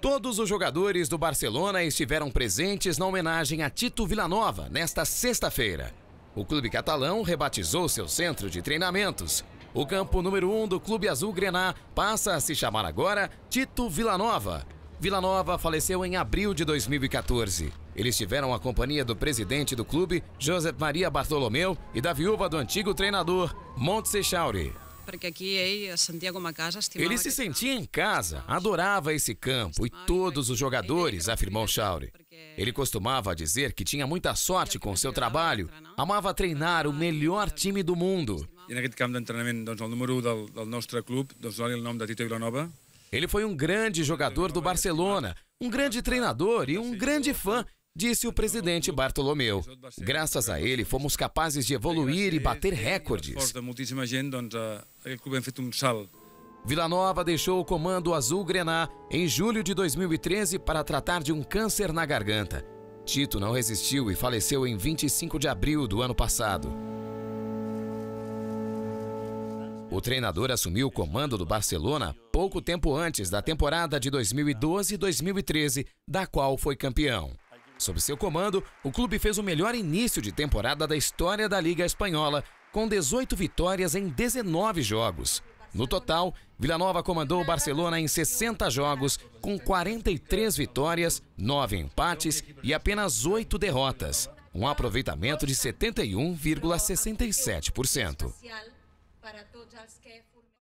Todos os jogadores do Barcelona estiveram presentes na homenagem a Tito Villanova nesta sexta-feira. O clube catalão rebatizou seu centro de treinamentos. O campo número 1 um do Clube Azul Grená passa a se chamar agora Tito Villanova. Villanova faleceu em abril de 2014. Eles tiveram a companhia do presidente do clube, José Maria Bartolomeu, e da viúva do antigo treinador, Montse Chauri porque aqui casa Ele se sentia em casa, adorava esse campo e todos os jogadores, afirmou Chauri. Ele costumava dizer que tinha muita sorte com seu trabalho, amava treinar o melhor time do mundo. E naquele campo de treinamento, o número do nosso clube, o nome da Tito Villanova. Ele foi um grande jogador do Barcelona, um grande treinador e um grande fã disse o presidente Bartolomeu. Graças a ele, fomos capazes de evoluir e bater recordes. Vila Nova deixou o comando Azul Grená em julho de 2013 para tratar de um câncer na garganta. Tito não resistiu e faleceu em 25 de abril do ano passado. O treinador assumiu o comando do Barcelona pouco tempo antes da temporada de 2012-2013, da qual foi campeão. Sob seu comando, o clube fez o melhor início de temporada da história da Liga Espanhola, com 18 vitórias em 19 jogos. No total, Vila Nova comandou o Barcelona em 60 jogos, com 43 vitórias, 9 empates e apenas 8 derrotas, um aproveitamento de 71,67%.